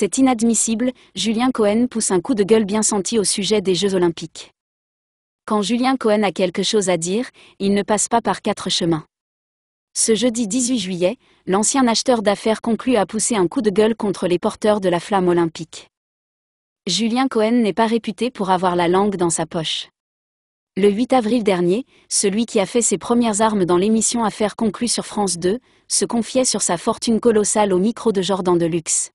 C'est inadmissible, Julien Cohen pousse un coup de gueule bien senti au sujet des Jeux olympiques. Quand Julien Cohen a quelque chose à dire, il ne passe pas par quatre chemins. Ce jeudi 18 juillet, l'ancien acheteur d'affaires conclut à pousser un coup de gueule contre les porteurs de la flamme olympique. Julien Cohen n'est pas réputé pour avoir la langue dans sa poche. Le 8 avril dernier, celui qui a fait ses premières armes dans l'émission Affaires conclues sur France 2, se confiait sur sa fortune colossale au micro de Jordan Deluxe.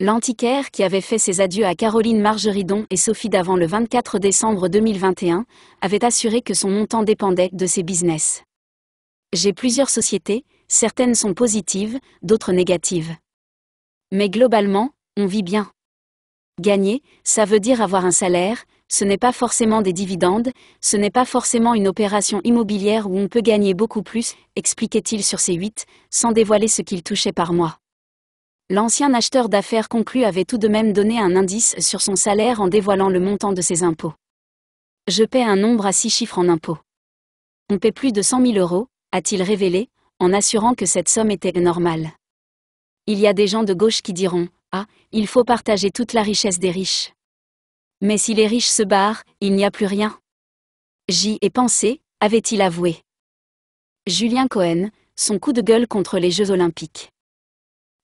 L'antiquaire qui avait fait ses adieux à Caroline Margeridon et Sophie Davant le 24 décembre 2021 avait assuré que son montant dépendait de ses business. J'ai plusieurs sociétés, certaines sont positives, d'autres négatives. Mais globalement, on vit bien. Gagner, ça veut dire avoir un salaire, ce n'est pas forcément des dividendes, ce n'est pas forcément une opération immobilière où on peut gagner beaucoup plus, expliquait-il sur ses huit, sans dévoiler ce qu'il touchait par mois l'ancien acheteur d'affaires conclu avait tout de même donné un indice sur son salaire en dévoilant le montant de ses impôts. Je paie un nombre à six chiffres en impôts. On paie plus de 100 000 euros, a-t-il révélé, en assurant que cette somme était normale. Il y a des gens de gauche qui diront Ah, il faut partager toute la richesse des riches. Mais si les riches se barrent, il n'y a plus rien. J'y ai pensé, avait-il avoué. Julien Cohen, son coup de gueule contre les Jeux Olympiques.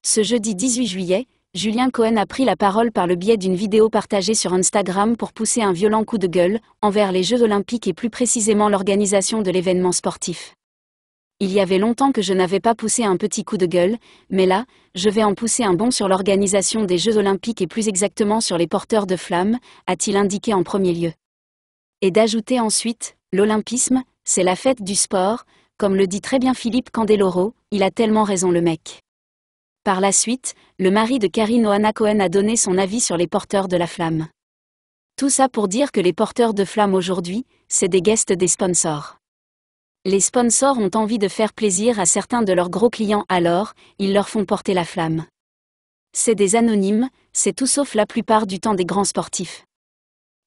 Ce jeudi 18 juillet, Julien Cohen a pris la parole par le biais d'une vidéo partagée sur Instagram pour pousser un violent coup de gueule envers les Jeux olympiques et plus précisément l'organisation de l'événement sportif. Il y avait longtemps que je n'avais pas poussé un petit coup de gueule, mais là, je vais en pousser un bon sur l'organisation des Jeux olympiques et plus exactement sur les porteurs de flammes, a-t-il indiqué en premier lieu. Et d'ajouter ensuite, l'olympisme, c'est la fête du sport, comme le dit très bien Philippe Candeloro, il a tellement raison le mec. Par la suite, le mari de Karine Oana Cohen a donné son avis sur les porteurs de la flamme. Tout ça pour dire que les porteurs de flamme aujourd'hui, c'est des guests des sponsors. Les sponsors ont envie de faire plaisir à certains de leurs gros clients alors, ils leur font porter la flamme. C'est des anonymes, c'est tout sauf la plupart du temps des grands sportifs.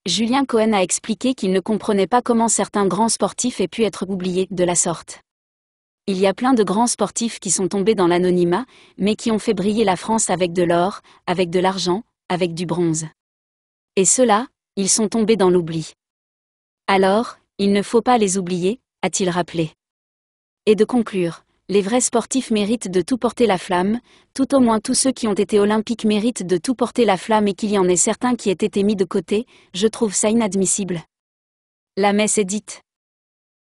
Julien Cohen a expliqué qu'il ne comprenait pas comment certains grands sportifs aient pu être oubliés de la sorte il y a plein de grands sportifs qui sont tombés dans l'anonymat, mais qui ont fait briller la France avec de l'or, avec de l'argent, avec du bronze. Et ceux-là, ils sont tombés dans l'oubli. Alors, il ne faut pas les oublier, a-t-il rappelé. Et de conclure, les vrais sportifs méritent de tout porter la flamme, tout au moins tous ceux qui ont été olympiques méritent de tout porter la flamme et qu'il y en ait certains qui aient été mis de côté, je trouve ça inadmissible. La messe est dite.